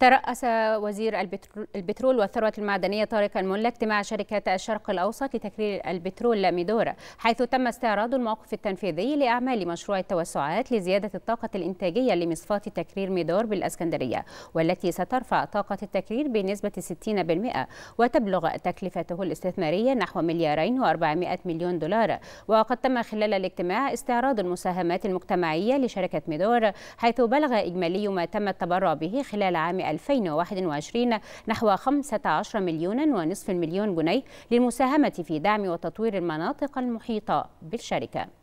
ترأس وزير البترول والثروة المعدنية طارق الملا اجتماع شركة الشرق الأوسط لتكرير البترول ميدورا حيث تم استعراض الموقف التنفيذي لأعمال مشروع التوسعات لزيادة الطاقة الإنتاجية لمصفاة تكرير ميدور بالأسكندرية والتي سترفع طاقة التكرير بنسبة 60% وتبلغ تكلفته الاستثمارية نحو مليارين و400 مليون دولار وقد تم خلال الاجتماع استعراض المساهمات المجتمعية لشركة ميدور حيث بلغ إجمالي ما تم التبرع به خلال عام 2021 نحو 15 مليون ونصف مليون جنيه للمساهمة في دعم وتطوير المناطق المحيطة بالشركة